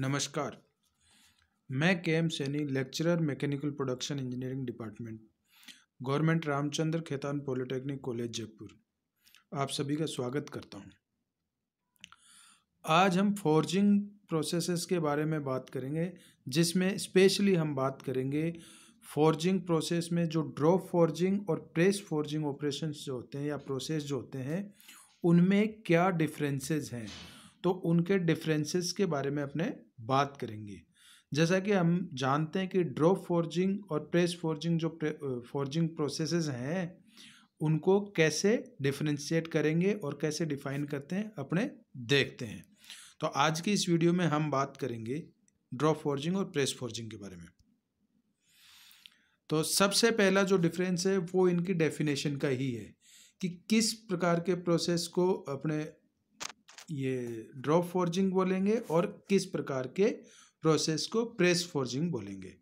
नमस्कार मैं K M Saini lecturer mechanical production engineering department government Ramchandra Khetan polytechnic college Jaipur आप सभी का स्वागत करता हूं आज हम फोर्जिंग प्रोसेसेस के बारे में बात करेंगे जिसमें स्पेशली हम बात करेंगे फोर्जिंग प्रोसेस में जो ड्रॉप फोर्जिंग और प्रेस फोर्जिंग ऑपरेशन जो होते हैं या प्रोसेस जो होते हैं उनमें क्या डिफरेंसेस हैं तो उनके डिफरेंसेस के बारे में अपने बात करेंगे जैसा कि हम जानते हैं कि ड्रॉप फोर्जिंग और प्रेस फोर्जिंग जो प्रे, फोर्जिंग प्रोसेसेस हैं उनको कैसे डिफ्रेंशिएट करेंगे और कैसे डिफाइन करते हैं अपने देखते हैं तो आज की इस वीडियो में हम बात करेंगे ड्रॉप फोर्जिंग और प्रेस फोर्जिंग के बारे में तो सबसे पहला जो डिफरेंस है वो इनकी डेफिनेशन का ही है कि किस प्रकार के प्रोसेस को अपने ये ड्रॉप फोर्जिंग बोलेंगे और किस प्रकार के प्रोसेस को प्रेस फॉर्जिंग बोलेंगे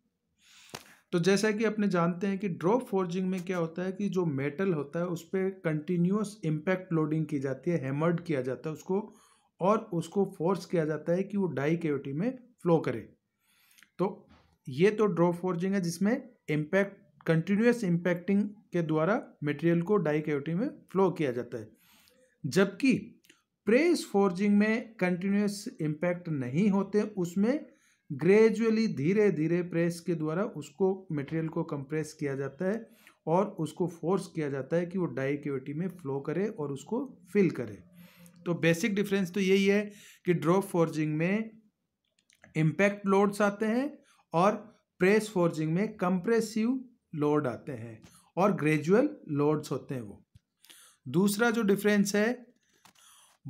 तो जैसा कि अपने जानते हैं कि ड्रॉप फोर्जिंग में क्या होता है कि जो मेटल होता है उस पर कंटिन्यूस इम्पैक्ट लोडिंग की जाती है हैमर्ड किया जाता है उसको और उसको फोर्स किया जाता है कि वो डाई केविटी में फ्लो करे तो ये तो ड्रॉप फोर्जिंग है जिसमें इम्पैक्ट कंटिन्यूस इम्पैक्टिंग के द्वारा मटेरियल को डाई केविटी में फ्लो किया जाता है जबकि प्रेस फोर्जिंग में कंटिन्यूस इम्पैक्ट नहीं होते उसमें ग्रेजुअली धीरे धीरे प्रेस के द्वारा उसको मटेरियल को कंप्रेस किया जाता है और उसको फोर्स किया जाता है कि वो डाई में फ्लो करे और उसको फिल करे तो बेसिक डिफरेंस तो यही है कि ड्रॉप फोर्जिंग में इम्पैक्ट लोड्स आते हैं और प्रेस फोर्जिंग में कंप्रेसिव लोड आते हैं और ग्रेजुअल लोड्स होते हैं वो दूसरा जो डिफरेंस है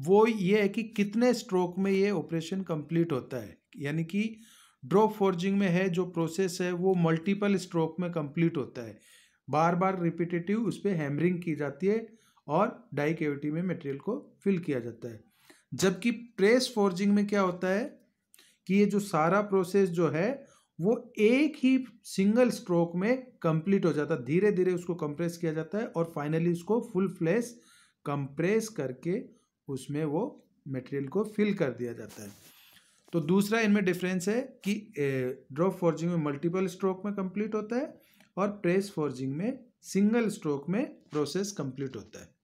वो ये है कि कितने स्ट्रोक में ये ऑपरेशन कंप्लीट होता है यानी कि ड्रॉप फोर्जिंग में है जो प्रोसेस है वो मल्टीपल स्ट्रोक में कंप्लीट होता है बार बार रिपीटेटिव उस पर हैमरिंग की जाती है और डाई केविटी में मटेरियल को फिल किया जाता है जबकि प्रेस फोर्जिंग में क्या होता है कि ये जो सारा प्रोसेस जो है वो एक ही सिंगल स्ट्रोक में कंप्लीट हो जाता है धीरे धीरे उसको कंप्रेस किया जाता है और फाइनली उसको फुल फ्लैश कंप्रेस करके उसमें वो मटेरियल को फिल कर दिया जाता है तो दूसरा इनमें डिफरेंस है कि ड्रॉप फॉर्जिंग में मल्टीपल स्ट्रोक में कंप्लीट होता है और प्रेस फॉर्जिंग में सिंगल स्ट्रोक में प्रोसेस कंप्लीट होता है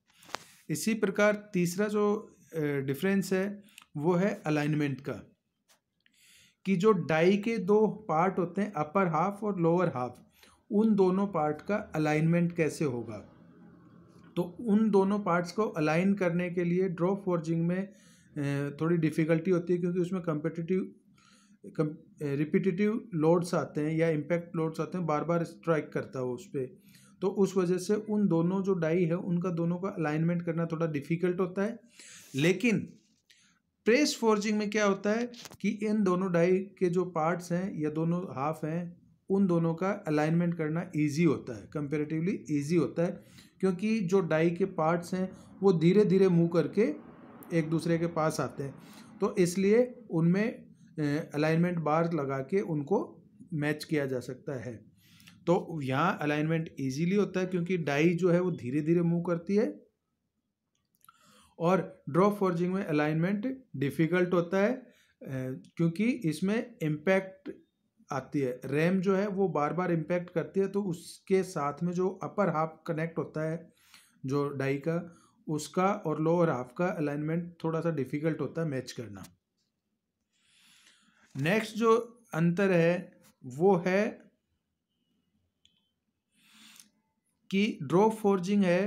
इसी प्रकार तीसरा जो डिफरेंस है वो है अलाइनमेंट का कि जो डाई के दो पार्ट होते हैं अपर हाफ और लोअर हाफ उन दोनों पार्ट का अलाइनमेंट कैसे होगा तो उन दोनों पार्ट्स को अलाइन करने के लिए ड्रॉप फोर्जिंग में थोड़ी डिफ़िकल्टी होती है क्योंकि उसमें कम्पिटिटिव रिपीटिटिव लोड्स आते हैं या इम्पैक्ट लोड्स आते हैं बार बार स्ट्राइक करता है उस पर तो उस वजह से उन दोनों जो डाई है उनका दोनों का अलाइनमेंट करना थोड़ा डिफ़िकल्ट होता है लेकिन प्रेस फोर्जिंग में क्या होता है कि इन दोनों डाई के जो पार्ट्स हैं या दोनों हाफ हैं उन दोनों का अलाइनमेंट करना इजी होता है कंपेरेटिवली इजी होता है क्योंकि जो डाई के पार्ट्स हैं वो धीरे धीरे मूव करके एक दूसरे के पास आते हैं तो इसलिए उनमें अलाइनमेंट बार लगा के उनको मैच किया जा सकता है तो यहाँ अलाइनमेंट इजीली होता है क्योंकि डाई जो है वो धीरे धीरे मूव करती है और ड्रॉप फॉर्जिंग में अलाइनमेंट डिफ़िकल्ट होता है क्योंकि इसमें इम्पैक्ट आती है रैम जो है वो बार बार इम्पैक्ट करती है तो उसके साथ में जो अपर हाफ कनेक्ट होता है जो डाई का उसका और लोअर हाफ का अलाइनमेंट थोड़ा सा डिफ़िकल्ट होता है मैच करना नेक्स्ट जो अंतर है वो है कि ड्रॉप फोर्जिंग है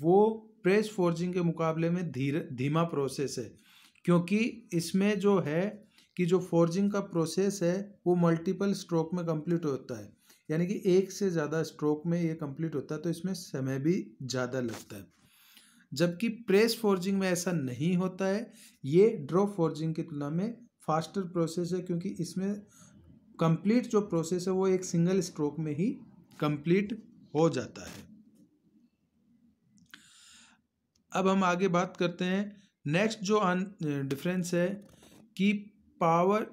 वो प्रेस फोर्जिंग के मुकाबले में धीर धीमा प्रोसेस है क्योंकि इसमें जो है कि जो फोर्जिंग का प्रोसेस है वो मल्टीपल स्ट्रोक में कंप्लीट होता है यानी कि एक से ज़्यादा स्ट्रोक में ये कंप्लीट होता है तो इसमें समय भी ज़्यादा लगता है जबकि प्रेस फोर्जिंग में ऐसा नहीं होता है ये ड्रॉ फोर्जिंग की तुलना में फास्टर प्रोसेस है क्योंकि इसमें कंप्लीट जो प्रोसेस है वो एक सिंगल स्ट्रोक में ही कंप्लीट हो जाता है अब हम आगे बात करते हैं नेक्स्ट जो डिफरेंस है कि पावर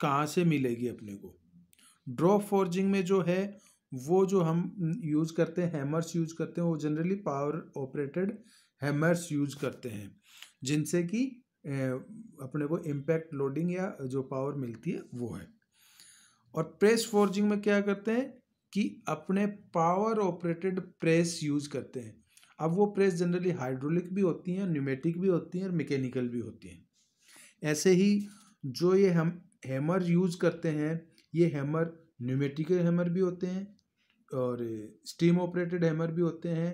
कहाँ से मिलेगी अपने को ड्रॉप फोर्जिंग में जो है वो जो हम यूज करते हैं हैमर्स यूज करते हैं वो generally power operated hammers use करते हैं जिनसे कि अपने को इम्पैक्ट लोडिंग या जो पावर मिलती है वो है और प्रेस फोर्जिंग में क्या करते हैं कि अपने पावर ऑपरेटेड प्रेस यूज करते हैं अब वो प्रेस जनरली हाइड्रोलिक भी होती हैं न्यूमेटिक भी होती हैं और मैकेनिकल भी होती हैं ऐसे ही जो ये हम हैमर यूज़ करते हैं ये हैमर न्यूमेटिकल हैमर भी होते हैं और स्टीम ऑपरेटेड हैमर भी होते हैं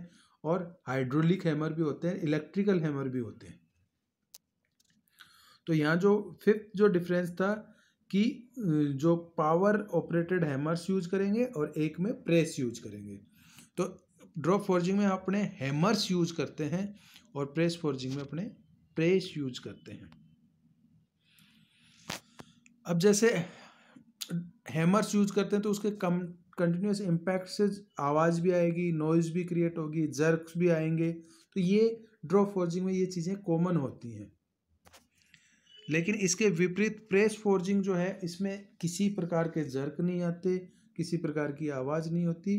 और हाइड्रोलिक हैमर भी होते हैं इलेक्ट्रिकल हैमर भी होते हैं तो यहाँ जो फिफ्थ जो डिफरेंस था कि जो पावर ऑपरेटेड हैमर्स यूज करेंगे और एक में प्रेस यूज करेंगे तो ड्रॉप फोर्जिंग में अपने हैमर्स यूज करते हैं और प्रेस फोर्जिंग में अपने प्रेस यूज करते हैं अब जैसे हैमर्स यूज करते हैं तो उसके कम कंटिन्यूस इम्पैक्ट से आवाज़ भी आएगी नॉइज़ भी क्रिएट होगी जर्क्स भी आएंगे तो ये ड्रॉप फोर्जिंग में ये चीज़ें कॉमन होती हैं लेकिन इसके विपरीत प्रेस फोर्जिंग जो है इसमें किसी प्रकार के जर्क नहीं आते किसी प्रकार की आवाज़ नहीं होती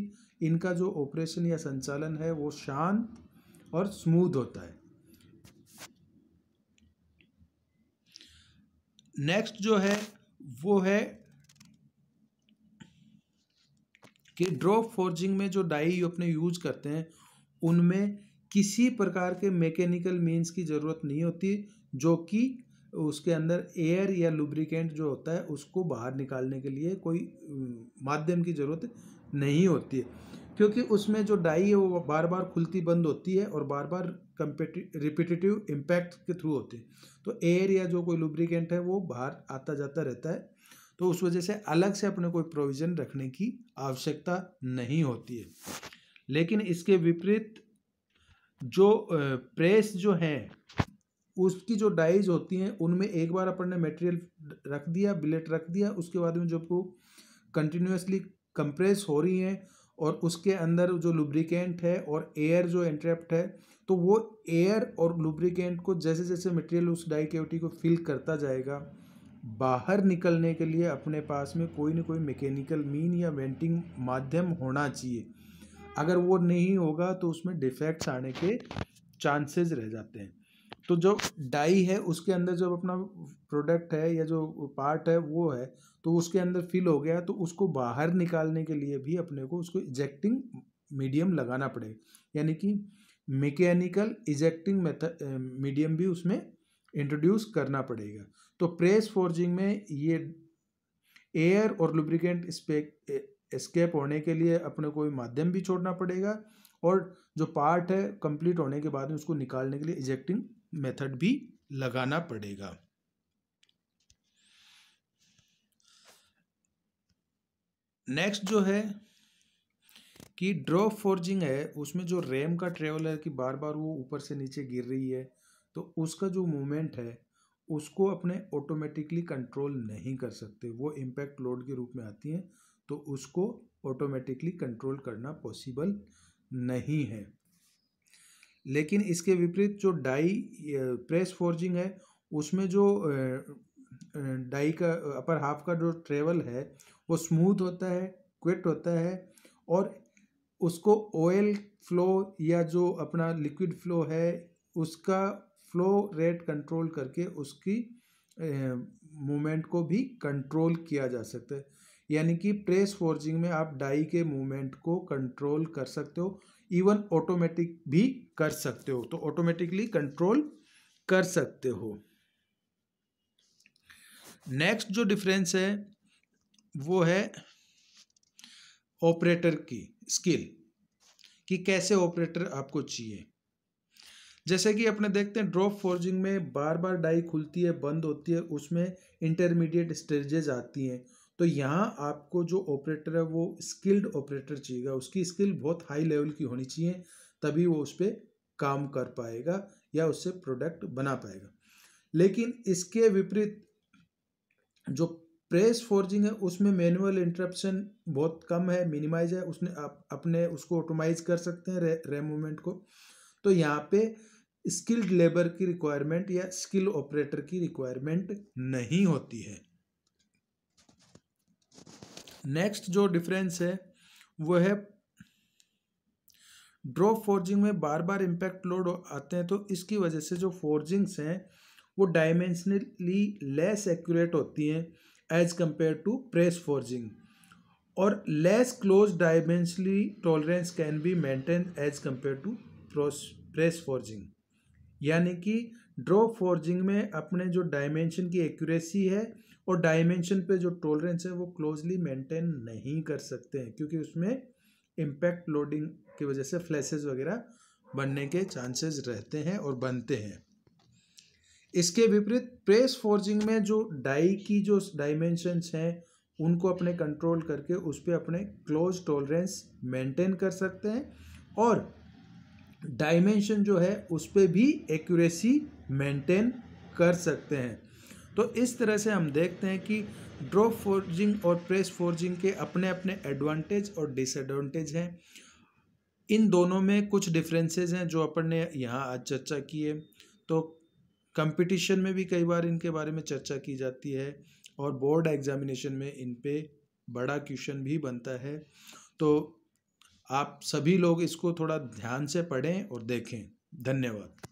इनका जो ऑपरेशन या संचालन है वो शांत और स्मूथ होता है नेक्स्ट जो है वो है कि ड्रॉप फोर्जिंग में जो डाई अपने यूज करते हैं उनमें किसी प्रकार के मैकेनिकल मीन्स की ज़रूरत नहीं होती जो कि उसके अंदर एयर या लुब्रिकेंट जो होता है उसको बाहर निकालने के लिए कोई माध्यम की ज़रूरत नहीं होती है क्योंकि उसमें जो डाई है वो बार बार खुलती बंद होती है और बार बार कंपेटि रिपीटेटिव इम्पैक्ट के थ्रू होती है तो एयर या जो कोई लुब्रिकेंट है वो बाहर आता जाता रहता है तो उस वजह से अलग से अपने कोई प्रोविज़न रखने की आवश्यकता नहीं होती है लेकिन इसके विपरीत जो प्रेस जो हैं उसकी जो डाइज होती हैं उनमें एक बार अपन ने मटेरियल रख दिया बिलेट रख दिया उसके बाद में जो आपको कंटिन्यूसली कंप्रेस हो रही हैं और उसके अंदर जो लुब्रिकेंट है और एयर जो एंट्रेप्ट है तो वो एयर और लुब्रिकेंट को जैसे जैसे मटेरियल उस डाइकेवटी को फिल करता जाएगा बाहर निकलने के लिए अपने पास में कोई ना कोई मैकेनिकल मीन या वेंटिंग माध्यम होना चाहिए अगर वो नहीं होगा तो उसमें डिफेक्ट्स आने के चांसेस रह जाते हैं तो जो डाई है उसके अंदर जब अपना प्रोडक्ट है या जो पार्ट है वो है तो उसके अंदर फिल हो गया तो उसको बाहर निकालने के लिए भी अपने को उसको इजेक्टिंग मीडियम लगाना पड़ेगा यानी कि मैकेनिकल इजेक्टिंग मेथड मीडियम भी उसमें इंट्रोड्यूस करना पड़ेगा तो प्रेस फोर्जिंग में ये एयर और लुब्रिकेंट स्केप होने के लिए अपने कोई माध्यम भी छोड़ना पड़ेगा और जो पार्ट है कंप्लीट होने के बाद में उसको निकालने के लिए इजेक्टिंग मेथड भी लगाना पड़ेगा नेक्स्ट जो है कि ड्रॉप फोर्जिंग है उसमें जो रैम का ट्रेवल है कि बार बार वो ऊपर से नीचे गिर रही है तो उसका जो मूवमेंट है उसको अपने ऑटोमेटिकली कंट्रोल नहीं कर सकते वो इम्पैक्ट लोड के रूप में आती हैं तो उसको ऑटोमेटिकली कंट्रोल करना पॉसिबल नहीं है लेकिन इसके विपरीत जो डाई प्रेस फोर्जिंग है उसमें जो डाई का अपर हाफ का जो ट्रेवल है वो स्मूथ होता है क्विट होता है और उसको ऑयल फ्लो या जो अपना लिक्विड फ्लो है उसका फ्लो रेट कंट्रोल करके उसकी मूवमेंट को भी कंट्रोल किया जा सकता है यानी कि प्रेस फोर्जिंग में आप डाई के मूवमेंट को कंट्रोल कर सकते हो इवन ऑटोमेटिक भी कर सकते हो तो ऑटोमेटिकली कंट्रोल कर सकते हो नेक्स्ट जो डिफरेंस है वो है ऑपरेटर की स्किल कि कैसे ऑपरेटर आपको चाहिए जैसे कि अपने देखते हैं ड्रॉप फोर्जिंग में बार बार डाई खुलती है बंद होती है उसमें इंटरमीडिएट स्टेजेज आती हैं तो यहाँ आपको जो ऑपरेटर है वो स्किल्ड ऑपरेटर चाहिएगा उसकी स्किल बहुत हाई लेवल की होनी चाहिए तभी वो उस पर काम कर पाएगा या उससे प्रोडक्ट बना पाएगा लेकिन इसके विपरीत जो प्रेस फोर्जिंग है उसमें मैनुअल इंटरप्शन बहुत कम है मिनिमाइज है उसने आप अपने उसको ऑटोमाइज कर सकते हैं रे, रे मूवमेंट को तो यहाँ पे स्किल्ड लेबर की रिक्वायरमेंट या स्किल ऑपरेटर की रिक्वायरमेंट नहीं होती है नेक्स्ट जो डिफरेंस है वो है ड्रॉप फोर्जिंग में बार बार इम्पैक्ट लोड आते हैं तो इसकी वजह से जो फोर्जिंग्स हैं वो डायमेंशनली लेस एक्यूरेट होती हैं as compared to press forging और less close dimensionally tolerance can be maintain as compared to press forging यानी कि ड्रॉ फोर्जिंग में अपने जो डायमेंशन की एक्यूरेसी है और डायमेंशन पे जो टॉलरेंस है वो क्लोजली मेंटेन नहीं कर सकते हैं क्योंकि उसमें इम्पैक्ट लोडिंग की वजह से फ्लैसेज वगैरह बनने के चांसेस रहते हैं और बनते हैं इसके विपरीत प्रेस फोर्जिंग में जो डाई की जो डायमेंशंस हैं उनको अपने कंट्रोल करके उस पर अपने क्लोज टॉलरेंस मेंटेन कर सकते हैं और डायमेंशन जो है उस पर भी एक्यूरेसी मेंटेन कर सकते हैं तो इस तरह से हम देखते हैं कि ड्रॉप फोर्जिंग और प्रेस फोर्जिंग के अपने अपने एडवांटेज और डिसएडवांटेज हैं इन दोनों में कुछ डिफरेंसेस हैं जो अपन ने यहाँ आज चर्चा की है तो कंपटीशन में भी कई बार इनके बारे में चर्चा की जाती है और बोर्ड एग्जामिनेशन में इन पर बड़ा क्वेश्चन भी बनता है तो आप सभी लोग इसको थोड़ा ध्यान से पढ़ें और देखें धन्यवाद